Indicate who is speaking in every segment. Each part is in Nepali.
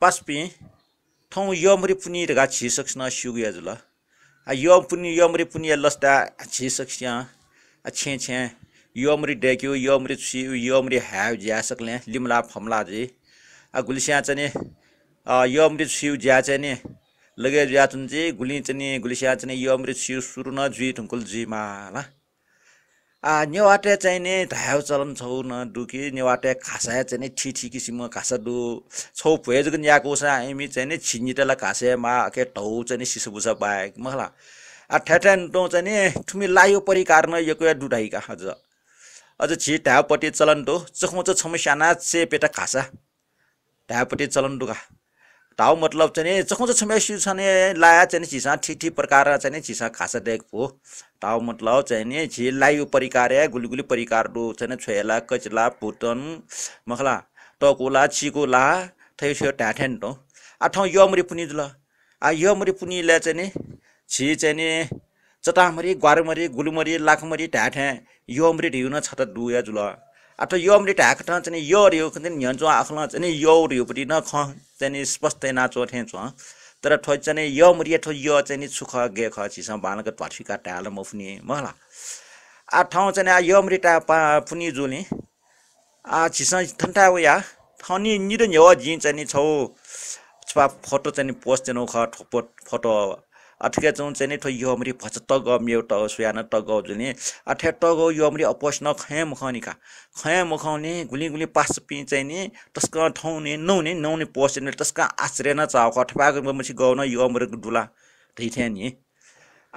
Speaker 1: पास्पी थौँ योम्री पुनिरहेका छिसक्सन सिउँ आज ल यो पुनि योम्री पुनियो लस्ता छिसक्छ छ्या छ्या यो अमरी ढेक्यो यो अमृत छु यो अम्री हायौ झ्यासक्ल्याँ लिम्ला फम्लाझ अब गुलिस्याचने यो अमृत छुऊ झ्याचिने लगेर ज्याथुन चाहिँ गुलिन्छ चने गुलिस्याचने चने अमृत छिउँ सुरु न जुइ जुइथुङको जुइमा होला नेवाटे चाहिँ नि धायो चलन छौ न डुकी नेवाटे खासा ठि ठि किसिमको खासा डु छौ फुएजको न्याकोसा आइमी नि छिन्जिटेला खासे मा के टौ चाहिने बुझा पाए मला आ ठ्याठ्यान चाहिँ नि ठुमी लायो परि कारण यो डुढाइका अझ अझ छि ढापट्टि चलन डो चखमचो छमसाना से पेटा खासा ढापट्टि चलन डुका ताउ मतलब चाहिँ चखौँ छ नि लाया चाहिँ चिसा ठिठी प्रकार चाहिँ चिसा खास देख हो ताउ मतलब चाहिँ नि झिल लायु परिकार गुली गुली परिकार डो चाहिँ छोएला कचला पुतन मखला टकुला छिकोला थै छ ट्याठेन टो आ ठाउँ यमरी पुनि ल आ यमरी पुनिलाई चाहिँ नि छि चाहिँ नि चटामरी ग्वारमरी गुलुमरी लाखमरी ढ्याठ्याँ यमरी ढिउन त डुया जुल अब ಯೋ ಮಿಲಿಟ ಹಾಕಟ ಚೆನ್ನ ಯೋರ್ ಯೋ ಕಂದಿನ ಹೆಂಚು ಆಕ್ಲ चाहिँ ಯೋರ್ ಯೋ ಪಟ್ಟಿ न ख चाहिँ स्पष्टै नाचो छ तर ठो चाहिँ यो मुरिया ठो यो चाहिँ सुख गे ख छिसम बालको ठर्सिका टाल म फुनि मला आ ठाउँ चाहिँ यो मुरिटा पा फुनि जुले आ छिस ठन्टा उयो ठाउँ नि निर हो झिन चाहिँ छौ छुपा फोटो चाहिँ पोस्ट ख फोटो अठिका चौचेने ठो यो फच तग मेउ तग सुयान तग जुने अठ्या यो योमरी अपस न खय मुखाउने खा खया मुखाउने गुली गुली पास पि नि तस्का ठौने नौने नौने पसेने तस्का आश्रय न चाउक मछि गौन यो योमरी डुला धैथ्या नि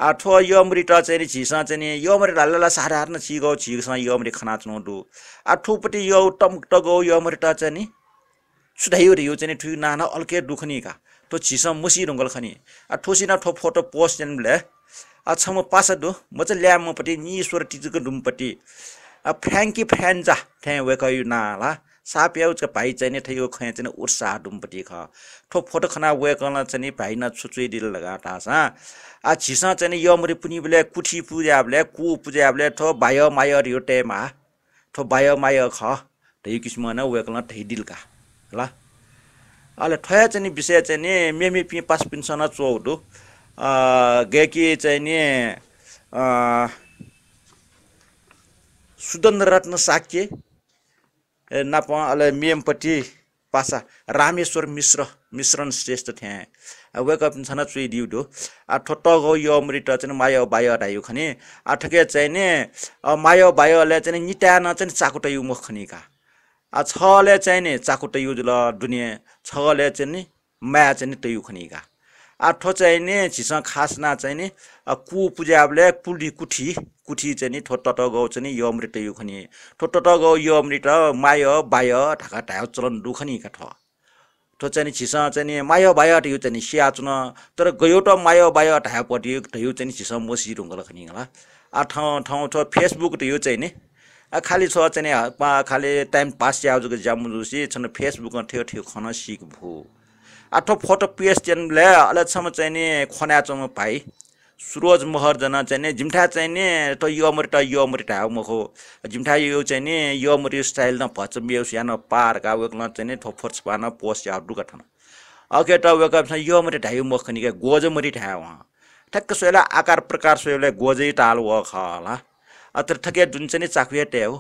Speaker 1: आठो अमरी त चाहिँ झिसा चाहिँ न छि सारा हार्न यो अमरी यमरी खनाच्नु डु आठोपट्टि यो टम यो अमरी त चाहिँ सुधाइयो रे यो चाहिँ ठुलो नाना अल्के दुख्ने का ठो छिसो मुसिनु खनी खानी ठोसिना ठो फोटो पोस्ट अँ छ म पास दु म चाहिँ ल्याम मपट्टि निश्वर टिजुको डुमपट्टि अब फ्रेङ्की फ्रेन्जा ठ्याँ वेक यो न ल साप्याउँछ भाइ चाहिँ नि यो खै चाहिँ उर्सा ख ठो फोटो खाना वेक चाहिँ नि भाइ न दिल लगा टासँग आ छिसो चाहिँ यमरी पुल्यो कुठी पुज्या बोले कु पुज्या बोले थो भयो मायो यो टेमा माय ख त यो किसिम न ऊेको ठै डिल्का ल अहिले ठया चाहिँ नि विषय चाहिँ नि मेमी पि पास पिन्सना अ गेकी चाहिँ नि सुदन रत्न साक्य नाप अले मेमपट्टि पासा रामेश्वर मिश्र मिश्रण श्रेष्ठ थिए अप छन चुइ दिउडो आ ठोट गौ यो अमृत चाहिँ माया बाय हटायो खने आ ठके चाहिँ माया बायोले चाहिँ निटान चाहिँ यु मुख खनिका आ छले चाहिँ नि चाकु युज ल डुने छले चाहिँ नि माया चाहिँ नि टयु खनिगा ठो चाहिँ नि छिसँग खासना चाहिँ नि कु पुज्याबले पुल्डी कुठी कुठी चाहिँ नि ठोट गौ चाहिँ नि यो अमृत यु खनि ठोट गौ यो अमृत माय बाय ढाका ढायो चलन दुखनिका ठ ठो चाहिँ नि छिस चाहिँ नि माय बाय यो चाहिँ नि सिया चुन तर गयो त माय बाय ढायापट्टि ढ्यु चाहिँ नि छिस मोसी रुङ्गल खनि आ ठाउँ ठाउँ छ फेसबुक त यो चाहिँ नि खालि चाहिँ पा खालि टाइम पास जावजको जामु जुसी छन फेसबुकमा ठेउ ठेउ खन सिक आ आठो फोटो पेस चेन ले चाहिँ नि खना चम पाइ सुरज महर नि झिम्ठा चाहिँ नि त यो मरि त यो मरि टा मखो झिम्ठा यो चाहिँ नि यो मरि स्टाइल न भच मेउस यान पार का वेक न नि थो फोर्स पान पोस्ट या दुका ठन अके त वेक अप यो मरि ढायु मखनिका गोज मरि ठायो वहाँ ठक्क सोयला आकार प्रकार सोयला गोजै टाल व खला आतां थकया दुनचेनी चाकू ट्या हो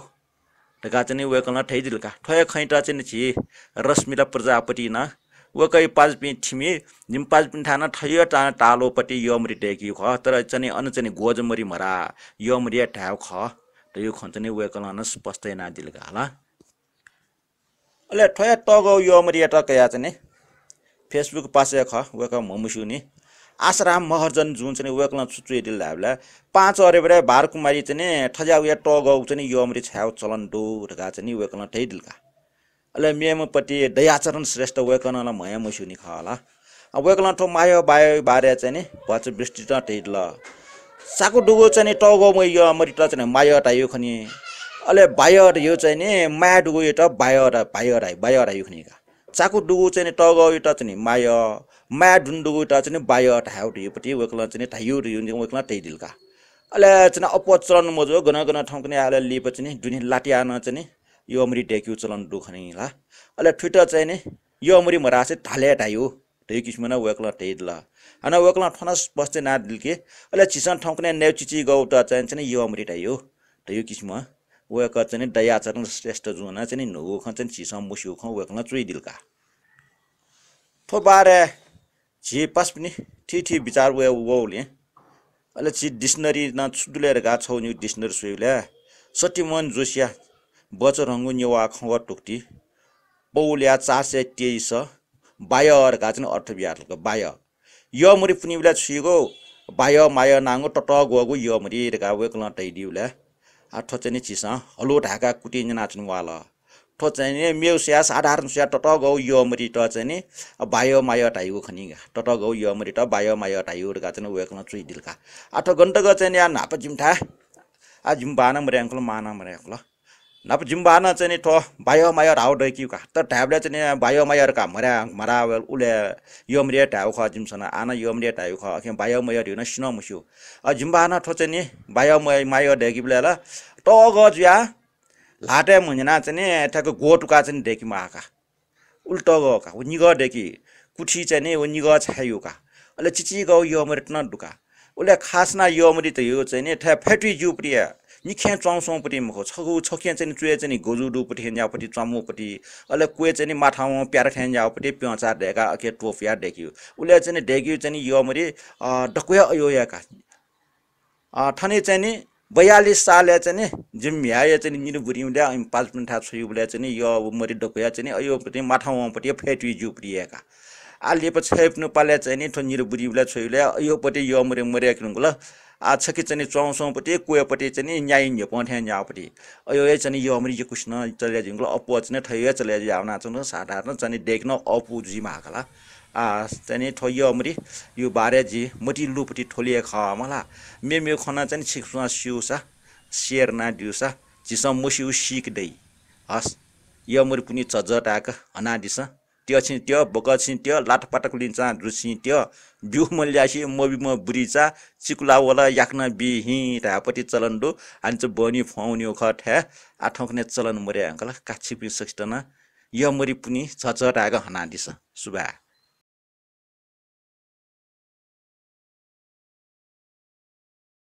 Speaker 1: गाचनी चाहिँ कला ठई दिल का ठोया चाहिँ छि रश्मिला प्रजापट्टि न ना व कै पाँच पिन छिमी निम पाँच पिन ठाना ठयो टा टालोपट्टि यमरी टेकी ख तर चाहिँ चाहिँ गोजमरी मरा यमरी ठ्याउ ख त यो खन्छने वे न स्पष्टै ना दिल गाला अले ठया तगौ यमरी टकया चाहिँ फेसबुक पासे ख वे क ममुसु नि आश्राम महर्जन जुन चाहिँ वेकल छुचुइदिल्ला धाबला पाँच अरेबाट भारकुमारी चाहिँ नि या टाउ चाहिँ यो अमृत छ्याउ चलन डोर चाहिँ वेक्ल नि ऊेकल अहिले मेमपट्टि दयाचरण श्रेष्ठ वेकनलाई मया मैछु नि ख होला वेकल ठो मायो बायो नि भए चाहिँ बृष्टि टेड ल साकु डुगो चाहिँ म यो अमरी चाहिँ मायो यो खनि अहिले बायो यो चाहिँ नि माया यो त बायोवटा भाइवरायो बायो आयो खनिका चाकु डुगु चाहिँ टग इटा चाहिँ माय माया ढुन्डुगु इटा चाहिँ बाय ठाउ ढियोपट्टि वेक्ल चाहिँ ठाइयो ढियो वेक्ल त्यही दिलका अले चाहिँ अपचलन मजो गन गन ठाउँकने आले लिप चाहिँ डुनि लाटियान चाहिँ यो अमरी टेक्यु चलन डुखने ला अले ट्विटर चाहिँ नि यो अमरी मरा चाहिँ ढाले ढायो त्यही किसिमना वेक्ल त्यही दिल होइन वेक्ल ठनस बस्थे ना दिल अले चिसन ठाउँकने नेउ चिची गौटा चाहिँ यो अमरी ढायो त्यही किसिम उयोको चाहिँ दयाचरण श्रेष्ठ जुना चाहिँ नुख खाने चिस मुसिउ खे खुई दुलका फोबार्यी ठी विचार उयो वौले अहिले चि डिक्सनरी न सुदुले हेर गएको नि डिक्सनरी सुइले सत्य मन जोसिया बज रङ्गु नेवा टुक्टी पौल्या चार सय तेइस बायो अर्का चाहिँ अर्थविहारको बायो यमुरी पनि उसलाई छुइगो बाय माया नाङ टट गोमुरी एका उक्ल टैदिउ ल्या ठचने चिसा हलो ढाका कुटी नाच्नु वाल ठचने मेउ स्या साधारण स्या टट गौ यो मरि ट चाहिँ बायो मायो टाइगो खनि टट गौ यो मरि बायो मायो टाइ गा चाहिँ वेकन चुइ आठ घन्टा ग चाहिँ या नाप जिम्ठा आ जिम्बाना मरे आंकल माना मरे नप जिम्बा चाहिँ नि थो बायोमायर आउँकी उका त ढाबले चाहिँ बायोमाया काम मर्या मरा उसले योम्रेट ख खिम्सना आना योम्रेटायु खे बायोमायर सिन मुस्यो अब जिम्बाआना थो चाहिँ नि बायोमाया ढेखि बिहान टो ग जिया लाटे मुजिना चाहिँ नि त्यहाँको गोटुका चाहिँ डेकीमा आका उल्टो का ऊ निग डेकी कुठी चाहिँ नि ऊ निगज हाय उसले चिची गाउ यो न डुका उसले खासना यो त यो चाहिँ नि त्यहाँ फ्याट्री जुप्रिया निख्या चौसौँपट्टि म छु छ किया चाहिँ चोए चाहिँ गोजुडुपट्टिखेरि जापट्टि चमपट्टि अलिक कोही चाहिँ माठाउँमा प्याराथान जापट्टि प्याचार ढेका अखे टोफिया ढेखि उसले चाहिँ ढेक्यो चाहिँ यो मेरो डकुवा औया ठानी चाहिँ नि बयालिस सालले चाहिँ जिम्म्या चाहिँ निरु बुढी उयो अनि पाँचपुन्ठा छोयो उसले चाहिँ यो मरि डकुया चाहिँ अयो अयोपट्टि माठाउमापट्टि फ्याटी जुप्रिएका अलि पो छेप्नु पाले चाहिँ नि निरु बुढी बुझाए छो औपट्टि यो मरियो मरियाको ल आछके चाहिँ चौसौपट्टि कुएपट्टि चाहिँ न्याय पोठ्या न्यावपट्टि अयो चाहिँ यो अमृत कृष्ण चलिया जिङ्गलो अप्पो चाहिँ ठयो चलिया जिया साधारण चाहिँ देख्न अपु जिमा महाकला आ चाहिँ ठयो अमरी यो बारे जी मटी लुपटी ठोलिए खमला मे मे खना चाहिँ सिक्सुवा सिउसा सेर ना जिसम झिसम सिक सिक्दै हस् यो अमृत पनि चजटाक आएको हना दिस त्यो सिन्त्यो भोक त्यो लाटपाटक लिन्छ त्यो बिउ म मबि म चिकुला चिकुलावला याक्न बिही ढापट्टि चलन डु हान्छ बनी हो खट ह्या आठौँ चलन मरे अङ्कल काछी पनि सक्छ यो मरि पनि हना दिस सुभा